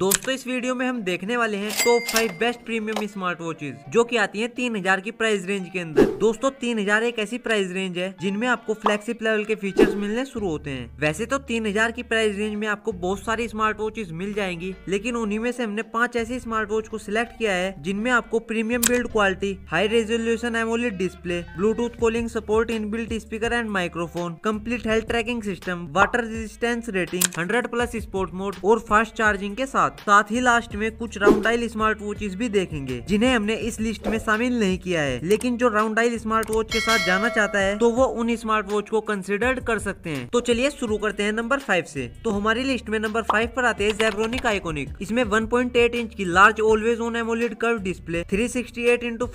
दोस्तों इस वीडियो में हम देखने वाले हैं top five best premium smart watches जो कि आती हैं तीन हजार की प्राइस रेंज के अंदर दोस्तों तीन हजार एक ऐसी प्राइस रेंज है जिनमें आपको फ्लेक्सिप लेवल के फीचर्स मिलने शुरू होते हैं वैसे तो तीन हजार की प्राइस रेंज में आपको बहुत सारी स्मार्ट वॉचेज मिल जाएंगी लेकिन उन्हीं में से हमने पांच ऐसी स्मार्ट वॉच को सिलेक्ट किया है जिनमें आपको premium build quality high resolution AMOLED display Bluetooth calling support inbuilt speaker and microphone complete health tracking system water resistance rating hundred plus sport mode और फास्ट चार्जिंग के साथ साथ साथ ही लास्ट में कुछ राउंड आइल स्मार्ट वॉचेस भी देखेंगे जिन्हें हमने इस लिस्ट में शामिल नहीं किया है लेकिन जो राउंड आइल स्मार्ट वॉच के साथ जाना चाहता है तो वो उन स्मार्ट वॉच को कंसिडर कर सकते हैं तो चलिए शुरू करते हैं नंबर फाइव ऐसी तो हमारी लिस्ट में नंबर फाइव पर आते हैं जेब्रोनिक आइकोनिक इसमें वन इंच की large always on AMOLED curve display three sixty eight into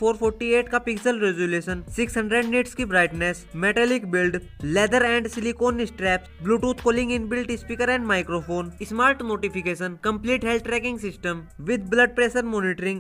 का पिक्सल रेजुलेशन सिक्स हंड्रेड की brightness metallic build leather and silicone strap Bluetooth calling in built speaker and microphone smart notification complete complete health tracking system with blood pressure monitoring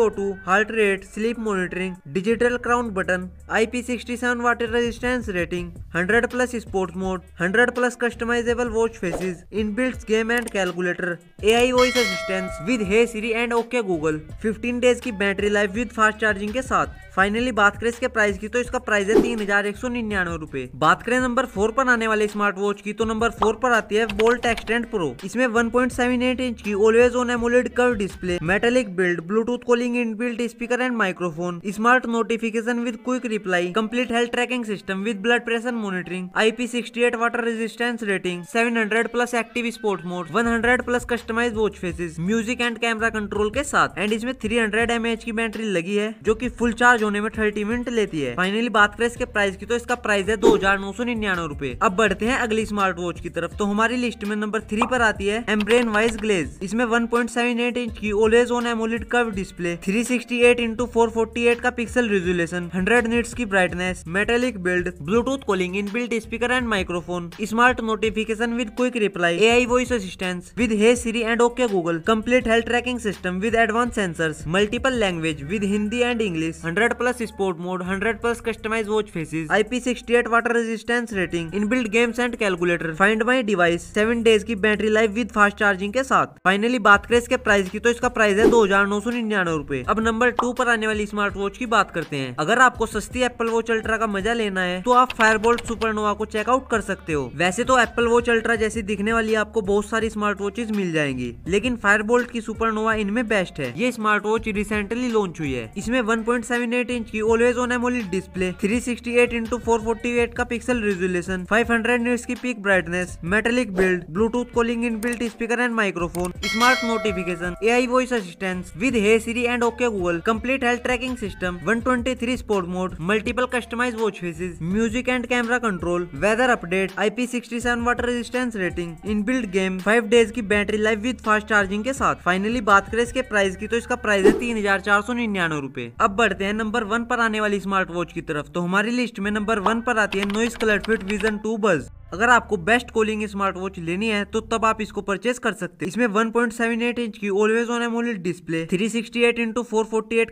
O two heart rate sleep monitoring digital crown button I P sixty seven water resistance rating hundred plus sport mode hundred plus customizable watch faces in build game and calculator A I voice assistance with hey Siri and okay Google fifteen days की battery life with fast charging के साथ finally बात करें इसके price की तो इसका price है तीन हजार एक सौ निन्यानवे रूपए बात करें नंबर फोर पर आने वाले स्मार्ट वॉच की तो नंबर फोर पर आती है बोल्ट एक्सटेंड प्रो इसमें one point seven eight inch जी ऑलवेज ऑन एमोलेड कर display metallic build Bluetooth calling in built speaker and microphone smart notification with quick reply complete health tracking system with blood pressure monitoring IP sixty eight water resistance rating seven hundred plus active sport mode one hundred plus customise watch faces music and camera control के साथ and इसमें three hundred M की battery लगी है जो की full charge होने में थर्टी मिनट लेती है फाइनली बात करें इसके प्राइस की तो इसका प्राइस है दो हजार नौ सौ निन्यानवे रूपए अब बढ़ते हैं अगली स्मार्ट वॉच की तरफ तो हमारी लिस्ट में नंबर थ्री पर आती है एम्ब्रेन वाइज ग्लेज इसमें one point seven eight inch की always on AMOLED curve display three sixty eight into four forty eight का पिक्सल रेजुलेशन हंड्रेड नीट्स की brightness metallic build Bluetooth calling in built speaker and microphone smart notification with quick reply A I voice assistance with hey Siri and okay Google complete health tracking system with advance sensors multiple language with Hindi and English hundred plus sport mode hundred plus customise watch faces P sixty eight water resistance rating in built games and calculator find my device seven days की battery life with fast charging के साथ finally बात करें इसके price की तो इसका price है दो हजार नौ सौ निन्यानवे रूपए अब नंबर टू पर आने वाली स्मार्ट वॉच की बात करते हैं अगर आपको सस्ती एप्पल वॉच अल्ट्रा का मजा लेना है तो आप फायरबोल्ट सुपरनोवा को चेकआउट कर सकते हो वैसे तो एप्पल वॉच अल्ट्रा जैसी दिखने वाली आपको बहुत सारी स्मार्ट वॉचेज मिल जाएंगी लेकिन फायरबोल्ट की सुपरनोवा इनमें बेस्ट है ये स्मार्ट वॉच रिसेंटली लॉन्च हुई है इसमें one point seven eight inch की always on AMOLED display three sixty eight into four forty eight का पिक्सल रेजोल्यूशन फाइव हंड्रेड की peak brightness metallic build Bluetooth calling in built speaker and microphone system smart notification A I voice assistance with hey Siri and okay Google complete health tracking system one twenty three sport mode multiple customise watch faces music and camera control weather update I P sixty seven water resistance rating in build game five days की battery life with fast charging के साथ finally बात करें इसके price की तो इसका price है तीन हजार चार सौ निन्यानवे रूपए अब बढ़ते हैं नंबर वन पर आने वाली स्मार्ट वॉच की तरफ तो हमारी लिस्ट में नंबर वन पर आती है Noise Color Fit Vision two Buzz अगर आपको बेस्ट कॉलिंग स्मार्ट वॉच लेनी है तो तब आप इसको परचेस कर सकते हैं इसमें 1.78 इंच की always on AMOLED display 368 sixty eight into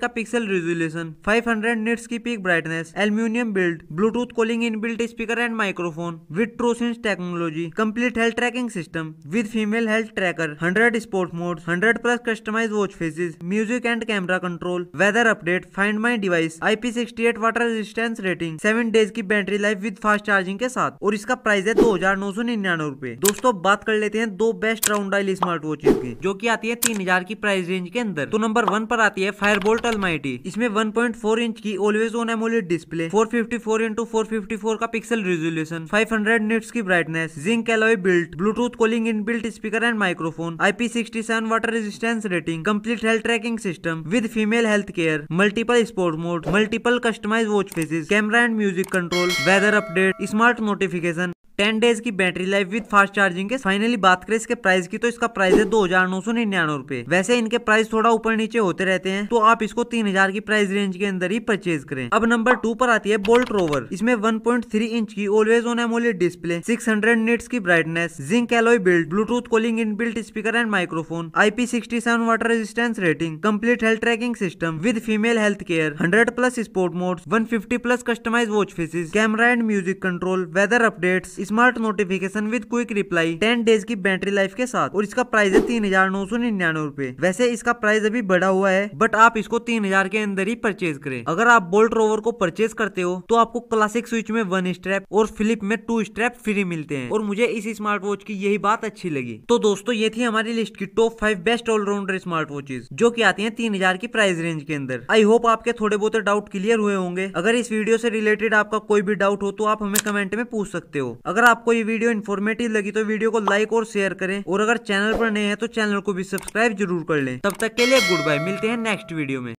का पिक्सल रेजोल्यूशन 500 निट्स की peak brightness aluminium build Bluetooth calling in built speaker and microphone with TruSense technology complete health tracking system with female health tracker hundred sport mode hundred plus customise watch faces music and camera control weather update find my device I P water resistance rating seven days की battery life with fast charging के साथ और इसका price थे दो हजार नौ सौ निन्यानवे रूपए दोस्तों बात कर लेते हैं दो बेस्ट राउंड आइल स्मार्ट वॉचेज की जो की आती है तीन हजार की प्राइस रेंज के अंदर तो नंबर वन पर आती है फायर बोल्ट अलमाइटी इसमें वन पॉइंट फोर इंच की always on AMOLED display four fifty four into four fifty four का pixel resolution five hundred nits की brightness zinc alloy built Bluetooth calling in built speaker and microphone IP sixty seven water resistance rating complete health tracking system with female health care multiple sport mode multiple customise watch faces camera and music control weather update smart notification ten days की battery life with fast charging के finally बात करें इसके price की तो इसका price है दो हजार नौ सौ निन्यानवे रूपए वैसे इनके प्राइस थोड़ा ऊपर नीचे होते रहते हैं तो आप इसको तीन हजार की प्राइस रेंज के अंदर ही परचेज करें अब नंबर टू पर आती है बोल्ट रोवर इसमें वन पॉइंट थ्री इंच की always on AMOLED display six hundred nits की brightness zinc alloy build Bluetooth calling in built speaker and microphone IP sixty seven water resistance rating complete health tracking system with female health care hundred plus sport mode one fifty plus customise watch faces camera and music control weather updates smart notification with quick reply ten days की battery life के साथ और इसका price है तीन हजार नौ सौ निन्यानवे रूपए वैसे इसका प्राइस अभी बढ़ा हुआ है बट आप इसको तीन हजार के अंदर ही परचेज करें अगर आप बोल्ट रोवर को परचेज करते हो तो आपको क्लासिक स्विच में वन स्ट्रैप और फ्लिप में टू स्ट्रैप फ्री मिलते हैं और मुझे इस स्मार्ट वॉच की यही बात अच्छी लगी तो दोस्तों ये थी हमारी लिस्ट की top five best allrounder smart watches जो की आती है तीन हजार की प्राइस रेंज के अंदर आई होप आपके थोड़े बहुत डाउट क्लियर हुए होंगे अगर इस वीडियो से रिलेटेड आपका कोई भी डाउट हो तो आप हमें कमेंट में पूछ सकते हो अगर आपको ये वीडियो इन्फॉर्मेटिव लगी तो वीडियो को लाइक और शेयर करें और अगर चैनल पर नए हैं तो चैनल को भी सब्सक्राइब जरूर कर लें तब तक के लिए गुड बाय मिलते हैं नेक्स्ट वीडियो में